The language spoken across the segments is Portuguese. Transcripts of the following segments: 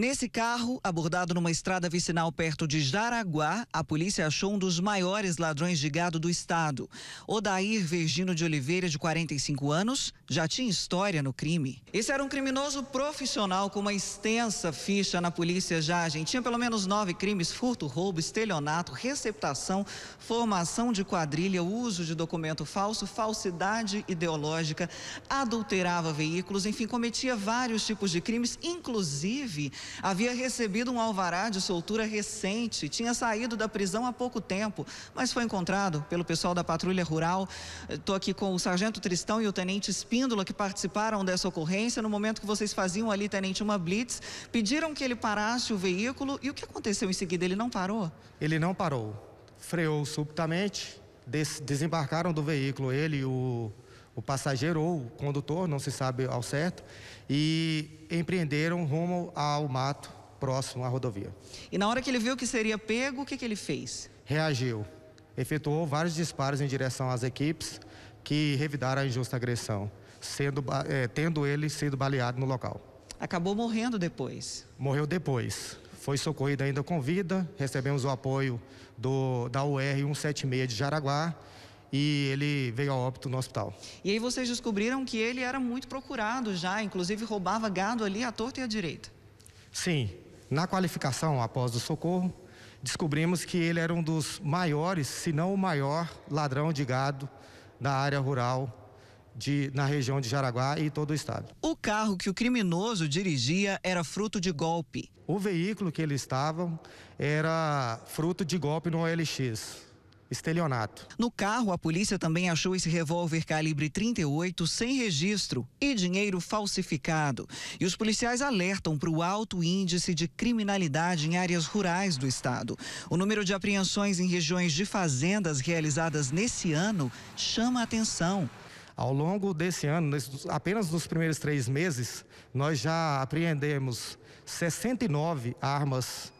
Nesse carro, abordado numa estrada vicinal perto de Jaraguá, a polícia achou um dos maiores ladrões de gado do estado. Odair Virgino de Oliveira, de 45 anos, já tinha história no crime. Esse era um criminoso profissional com uma extensa ficha na polícia já. Gente. Tinha pelo menos nove crimes: furto, roubo, estelionato, receptação, formação de quadrilha, uso de documento falso, falsidade ideológica, adulterava veículos, enfim, cometia vários tipos de crimes, inclusive Havia recebido um alvará de soltura recente, tinha saído da prisão há pouco tempo, mas foi encontrado pelo pessoal da Patrulha Rural. Estou aqui com o Sargento Tristão e o Tenente Espíndola, que participaram dessa ocorrência. No momento que vocês faziam ali, Tenente, uma blitz, pediram que ele parasse o veículo. E o que aconteceu em seguida? Ele não parou? Ele não parou. Freou subitamente, des desembarcaram do veículo ele e o o passageiro ou o condutor, não se sabe ao certo, e empreenderam rumo ao mato próximo à rodovia. E na hora que ele viu que seria pego, o que, que ele fez? Reagiu. Efetuou vários disparos em direção às equipes que revidaram a injusta agressão, sendo, é, tendo ele sido baleado no local. Acabou morrendo depois? Morreu depois. Foi socorrido ainda com vida. Recebemos o apoio do, da UR 176 de Jaraguá e ele veio a óbito no hospital. E aí vocês descobriram que ele era muito procurado já, inclusive roubava gado ali à torta e à direita. Sim, na qualificação após o socorro, descobrimos que ele era um dos maiores, se não o maior ladrão de gado da área rural de, na região de Jaraguá e todo o estado. O carro que o criminoso dirigia era fruto de golpe. O veículo que ele estava era fruto de golpe no OLX estelionato. No carro, a polícia também achou esse revólver calibre 38 sem registro e dinheiro falsificado. E os policiais alertam para o alto índice de criminalidade em áreas rurais do estado. O número de apreensões em regiões de fazendas realizadas nesse ano chama a atenção. Ao longo desse ano, apenas nos primeiros três meses, nós já apreendemos 69 armas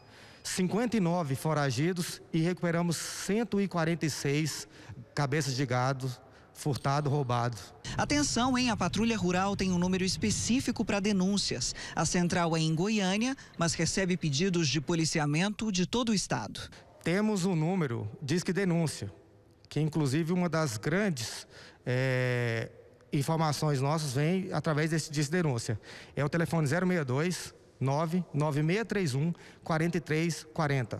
59 foragidos e recuperamos 146 cabeças de gado furtado, roubado. Atenção, hein? A Patrulha Rural tem um número específico para denúncias. A central é em Goiânia, mas recebe pedidos de policiamento de todo o estado. Temos um número, diz que denúncia, que inclusive uma das grandes é, informações nossas vem através desse diz denúncia. É o telefone 062 99631 4340.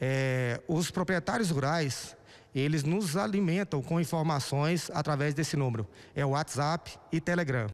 É, os proprietários rurais, eles nos alimentam com informações através desse número. É o WhatsApp e Telegram.